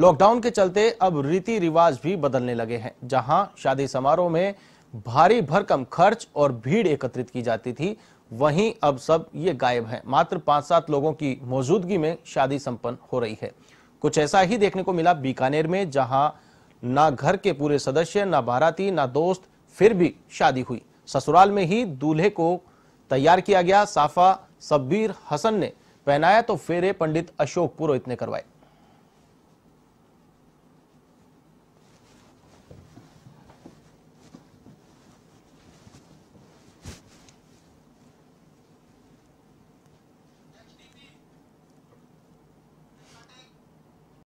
lockdown के चलते अब रीति रिवाज भी बदलने लगे हैं जहां शादी समारोह में भारी भरकम खर्च और भीड़ एकत्रित की जाती थी वहीं अब सब ये गायब है मात्र पांच सात लोगों की मौजूदगी में शादी संपन्न हो रही है कुछ ऐसा ही देखने को मिला बीकानेर में जहां ना घर के पूरे सदस्य ना बाराती ना दोस्त फिर भी शादी हुई ससुराल में ही दूल्हे को तैयार किया गया साफा सब्बीर हसन ने पहनाया तो फेरे पंडित अशोक पुरोहित ने करवाए